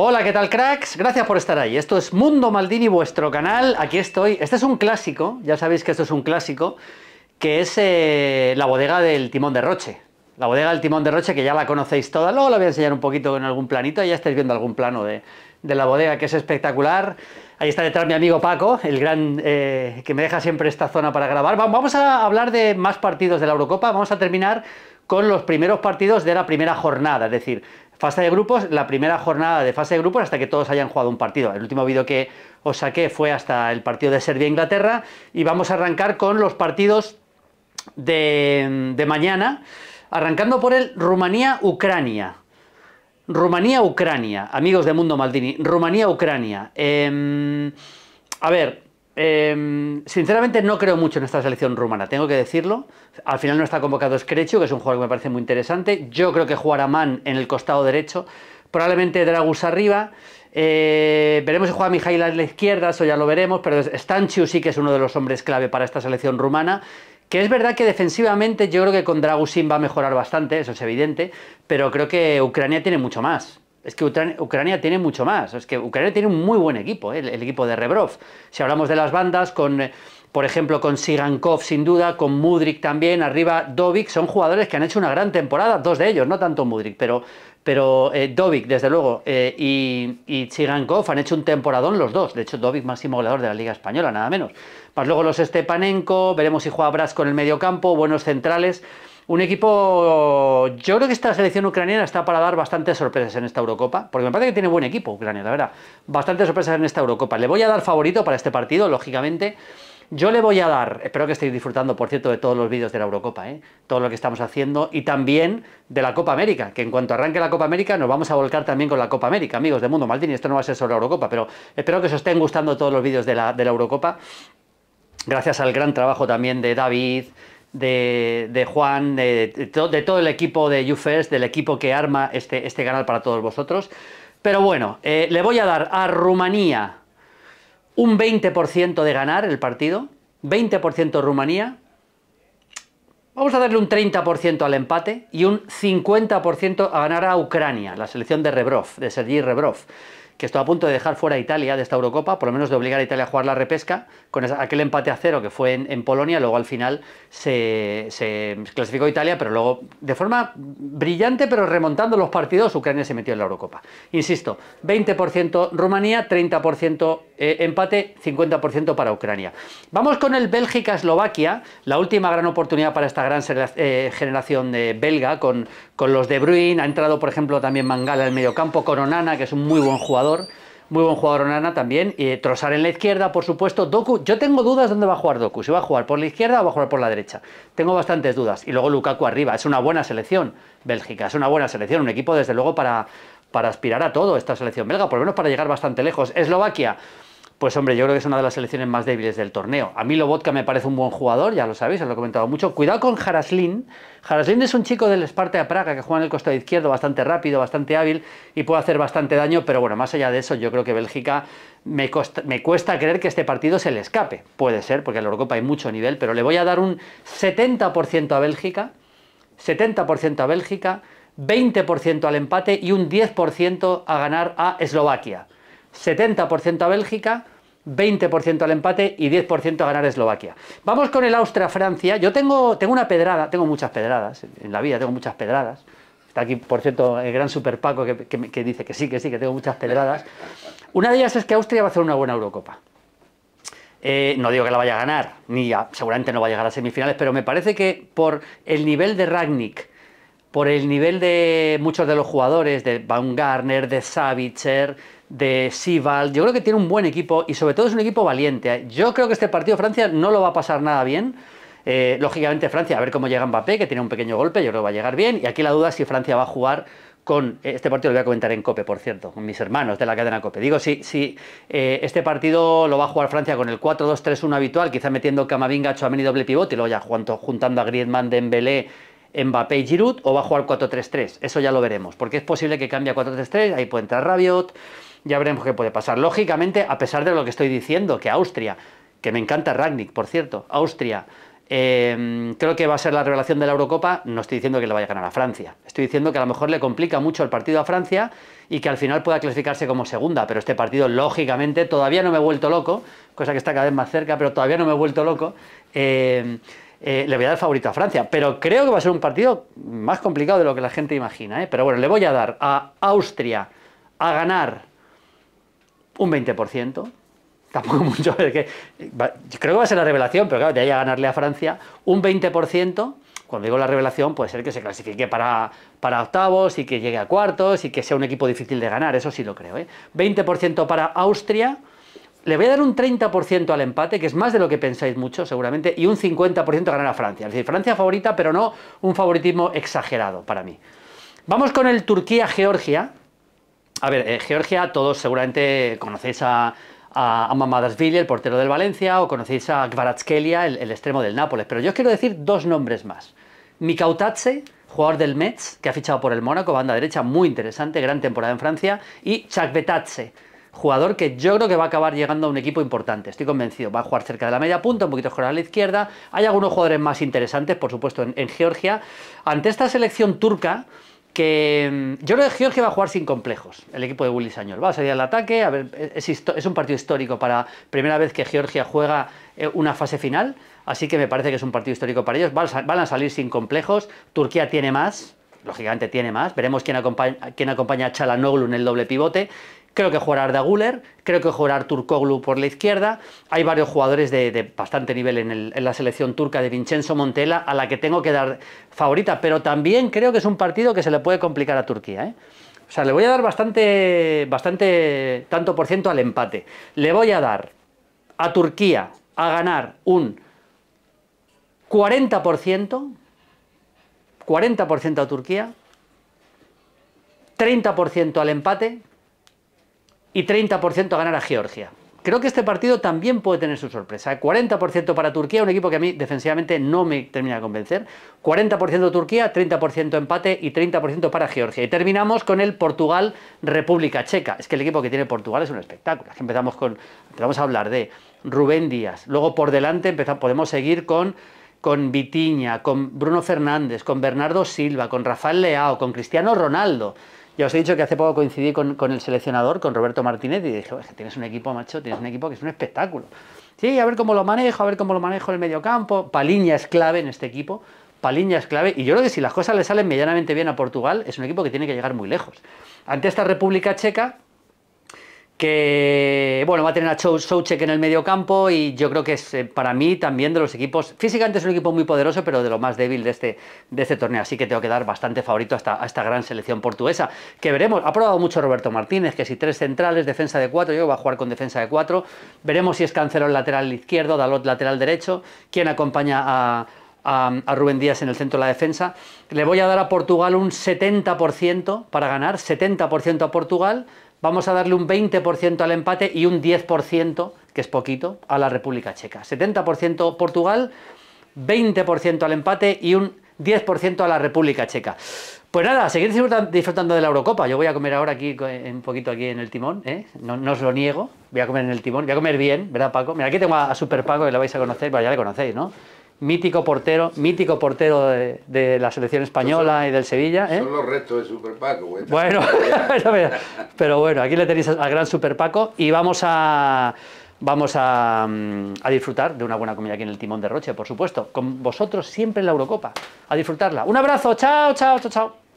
Hola, ¿qué tal cracks? Gracias por estar ahí. Esto es Mundo Maldini, vuestro canal. Aquí estoy. Este es un clásico, ya sabéis que esto es un clásico, que es eh, la bodega del timón de Roche. La bodega del timón de Roche, que ya la conocéis toda. Luego la voy a enseñar un poquito en algún planito. Ya estáis viendo algún plano de, la bodega, que es espectacular. Ahí está detrás mi amigo Paco, el gran eh, que me deja siempre esta zona para grabar. Vamos a hablar de más partidos de la Eurocopa. Vamos a terminar con los primeros partidos de la primera jornada, es decir, Fase de grupos, la primera jornada de fase de grupos hasta que todos hayan jugado un partido. El último vídeo que os saqué fue hasta el partido de Serbia-Inglaterra y vamos a arrancar con los partidos de, mañana, arrancando por el Rumanía-Ucrania. Rumanía-Ucrania, amigos de Mundo Maldini, Rumanía-Ucrania. Em, a ver, Em, sinceramente no creo mucho en esta selección rumana, tengo que decirlo. Al final no está convocado Screchu, que es un jugador que me parece muy interesante. Yo creo que jugará Man en el costado derecho, probablemente Dragus arriba. Eh, veremos si juega Mijail a la izquierda, eso ya lo veremos, pero Stanchiu sí que es uno de los hombres clave para esta selección rumana. Que es verdad que defensivamente yo creo que con Dragusin va a mejorar bastante, eso es evidente, pero creo que Ucrania tiene mucho más. Es que Ucrania, tiene mucho más. Es que Ucrania tiene un muy buen equipo, ¿eh? el, equipo de Rebrov. Si hablamos de las bandas, con, eh, por ejemplo, con Sigankov sin duda, con Mudrik también, arriba Dovic, son jugadores que han hecho una gran temporada, dos de ellos, no tanto Mudrik, pero, pero eh, desde luego, y, y Sigankov han hecho un temporadón los dos. De hecho, Dovic máximo goleador de la Liga Española, nada menos. Más luego los Stepanenko, veremos si juega braz con el mediocampo, buenos centrales. Un equipo, yo creo que esta selección ucraniana está para dar bastantes sorpresas en esta Eurocopa, porque me parece que tiene buen equipo Ucrania, la verdad. Bastantes sorpresas en esta Eurocopa. Le voy a dar favorito para este partido, lógicamente. Yo le voy a dar, espero que estéis disfrutando, por cierto, de todos los vídeos de la Eurocopa, ¿eh? todo lo que estamos haciendo, y también de la Copa América, que en cuanto arranque la Copa América nos vamos a volcar también con la Copa América, amigos de Mundo Maldini, esto no va a ser sobre la Eurocopa, pero espero que os estén gustando todos los vídeos de la, de la Eurocopa, gracias al gran trabajo también de David, de, Juan, de, todo el equipo de YouFest, del equipo que arma este, este canal para todos vosotros. Pero bueno, eh, le voy a dar a Rumanía un 20% de ganar el partido, 20% Rumanía, Vamos a darle un 30% al empate y un 50% a ganar a Ucrania, la selección de Rebrov, de Sergi Rebrov que estaba a punto de dejar fuera a Italia de esta Eurocopa, por lo menos de obligar a Italia a jugar la repesca, con aquel empate a cero que fue en, Polonia, luego al final se, clasificó Italia, pero luego de forma brillante, pero remontando los partidos, Ucrania se metió en la Eurocopa. Insisto, 20% Rumanía, 30% eh, empate, 50% para Ucrania. Vamos con el Bélgica-Eslovaquia, la última gran oportunidad para esta gran eh, generación de belga, con, los de Bruin, ha entrado por ejemplo también Mangala en el mediocampo, Coronana que es un muy buen jugador, muy buen jugador Onana también. Y Trozar en la izquierda, por supuesto. Doku, yo tengo dudas dónde va a jugar Doku. Si va a jugar por la izquierda o va a jugar por la derecha. Tengo bastantes dudas. Y luego Lukaku arriba. Es una buena selección. Bélgica es una buena selección. Un equipo, desde luego, para, para aspirar a todo esta selección belga. Por lo menos para llegar bastante lejos. Eslovaquia pues hombre, yo creo que es una de las selecciones más débiles del torneo. A mí Lobotka me parece un buen jugador, ya lo sabéis, os lo he comentado mucho. Cuidado con Jaraslin. Jaraslin es un chico del Sparta Praga que juega en el costado izquierdo, bastante rápido, bastante hábil y puede hacer bastante daño, pero bueno, más allá de eso, yo creo que Bélgica me, cuesta creer que este partido se le escape. Puede ser, porque en la Eurocopa hay mucho nivel, pero le voy a dar un 70% a Bélgica, 70% a Bélgica, 20% al empate y un 10% a ganar a Eslovaquia. 70% a Bélgica, 20% al empate y 10% a ganar Eslovaquia. Vamos con el Austria-Francia. Yo tengo, tengo una pedrada, tengo muchas pedradas, en la vida tengo muchas pedradas. Está aquí, por cierto, el gran Super Paco que, dice que sí, que sí, que tengo muchas pedradas. Una de ellas es que Austria va a hacer una buena Eurocopa. Eh, no digo que la vaya a ganar, ni seguramente no va a llegar a semifinales, pero me parece que por el nivel de Ragnick, por el nivel de muchos de los jugadores, de Baumgartner, de Savitzer, de Sival. Yo creo que tiene un buen equipo y sobre todo es un equipo valiente. ¿eh? Yo creo que este partido Francia no lo va a pasar nada bien. Eh, lógicamente Francia, a ver cómo llega Mbappé, que tiene un pequeño golpe, yo creo que va a llegar bien. Y aquí la duda es si Francia va a jugar con... Eh, este partido lo voy a comentar en COPE, por cierto, con mis hermanos de la cadena COPE. Digo, si, sí. este partido lo va a jugar Francia con el 4-2-3-1 habitual, quizá metiendo Camavinga, Chouameni, doble pivote, y luego ya juntando a Griezmann, Dembélé Mbappé y Giroud o va a jugar 4-3-3. Eso ya lo veremos, porque es posible que cambie a 4-3-3, ahí puede entrar Rabiot, ya veremos qué puede pasar. Lógicamente, a pesar de lo que estoy diciendo, que Austria, que me encanta Ragnick, por cierto, Austria, em, creo que va a ser la revelación de la Eurocopa. No estoy diciendo que le vaya a ganar a Francia. Estoy diciendo que a lo mejor le complica mucho el partido a Francia y que al final pueda clasificarse como segunda. Pero este partido, lógicamente, todavía no me he vuelto loco, cosa que está cada vez más cerca, pero todavía no me he vuelto loco. Em, eh, le voy a dar favorito a Francia, pero creo que va a ser un partido más complicado de lo que la gente imagina. ¿eh? Pero bueno, le voy a dar a Austria a ganar un 20%. Tampoco mucho, creo que va a ser la revelación, pero claro, de ahí a ganarle a Francia un 20%. Cuando digo la revelación, puede ser que se clasifique para, para octavos y que llegue a cuartos y que sea un equipo difícil de ganar, eso sí lo creo. 20% ¿eh? para Austria, le voy a dar un 30% al empate, que es más de lo que pensáis mucho seguramente, y un 50% a ganar a Francia. Es decir, Francia favorita, pero no un favoritismo exagerado para mí. Vamos con el Turquía-Georgia. A ver, eh, Georgia, todos seguramente conocéis a, a, el portero del Valencia, o conocéis a Gvaratskelia, el, el, extremo del Nápoles. Pero yo os quiero decir dos nombres más. Mikautadze, jugador del Metz, que ha fichado por el Mónaco, banda derecha, muy interesante, gran temporada en Francia, y Chakvetadze, jugador que yo creo que va a acabar llegando a un equipo importante, estoy convencido, va a jugar cerca de la media punta, un poquito jugar a la izquierda, hay algunos jugadores más interesantes, por supuesto, en, Georgia. Ante esta selección turca, que mm, yo creo que Georgia va a jugar sin complejos, el equipo de Willy Sañol. Va a salir al ataque, a ver, es, un partido histórico para primera vez que Georgia juega eh, una fase final, así que me parece que es un partido histórico para ellos. Van, a salir sin complejos, Turquía tiene más, lógicamente tiene más, veremos quién acompaña, quién acompaña a Chalanoglu en el doble pivote, Creo que jugará Arda Guller, creo que jugará Turkoglu por la izquierda. Hay varios jugadores de, bastante nivel en, la selección turca de Vincenzo Montella, a la que tengo que dar favorita, pero también creo que es un partido que se le puede complicar a Turquía. ¿eh? O sea, le voy a dar bastante, bastante tanto por ciento al empate. Le voy a dar a Turquía a ganar un 40%, 40% a Turquía, 30% al empate y 30% a ganar a Georgia. Creo que este partido también puede tener su sorpresa. 40% para Turquía, un equipo que a mí defensivamente no me termina de convencer. 40% Turquía, 30% empate y 30% para Georgia. Y terminamos con el Portugal-República Checa. Es que el equipo que tiene Portugal es un espectáculo. empezamos con, vamos a hablar de Rubén Díaz. Luego por delante empezamos, podemos seguir con con Vitiña, con Bruno Fernández, con Bernardo Silva, con Rafael Leao, con Cristiano Ronaldo. Ya os he dicho que hace poco coincidí con, el seleccionador, con Roberto Martínez, y dije, tienes un equipo, macho, tienes un equipo que es un espectáculo. Sí, a ver cómo lo manejo, a ver cómo lo manejo en el mediocampo. Paliña es clave en este equipo. Paliña es clave. Y yo creo que si las cosas le salen medianamente bien a Portugal, es un equipo que tiene que llegar muy lejos. Ante esta República Checa, que bueno, va a tener a Souchek en el medio campo y yo creo que es eh, para mí también de los equipos, físicamente es un equipo muy poderoso, pero de lo más débil de este, de este torneo, así que tengo que dar bastante favorito a esta, gran selección portuguesa, que veremos, ha probado mucho Roberto Martínez, que si tres centrales, defensa de cuatro, yo voy a jugar con defensa de cuatro, veremos si es Cancelo el lateral izquierdo, Dalot lateral derecho, quién acompaña a, a, Rubén Díaz en el centro de la defensa. Le voy a dar a Portugal un 70% para ganar, 70% a Portugal, vamos a darle un 20% al empate y un 10%, que es poquito, a la República Checa. 70% Portugal, 20% al empate y un 10% a la República Checa. Pues nada, seguir disfrutando de la Eurocopa. Yo voy a comer ahora aquí eh, un poquito aquí en el timón, ¿eh? no, os lo niego. Voy a comer en el timón, voy a comer bien, ¿verdad, Paco? Mira, aquí tengo a, Super Paco que la vais a conocer, ya le conocéis, ¿no? mítico portero, mítico portero de, la selección española y del Sevilla. ¿eh? Son los restos de Super Paco. Bueno, pero bueno, aquí le tenéis al gran Super Paco y vamos a vamos mm, a, disfrutar de una buena comida aquí en el Timón de Roche, por supuesto. Con vosotros siempre en la Eurocopa. A disfrutarla. Un abrazo, chao, chao, chao, chao.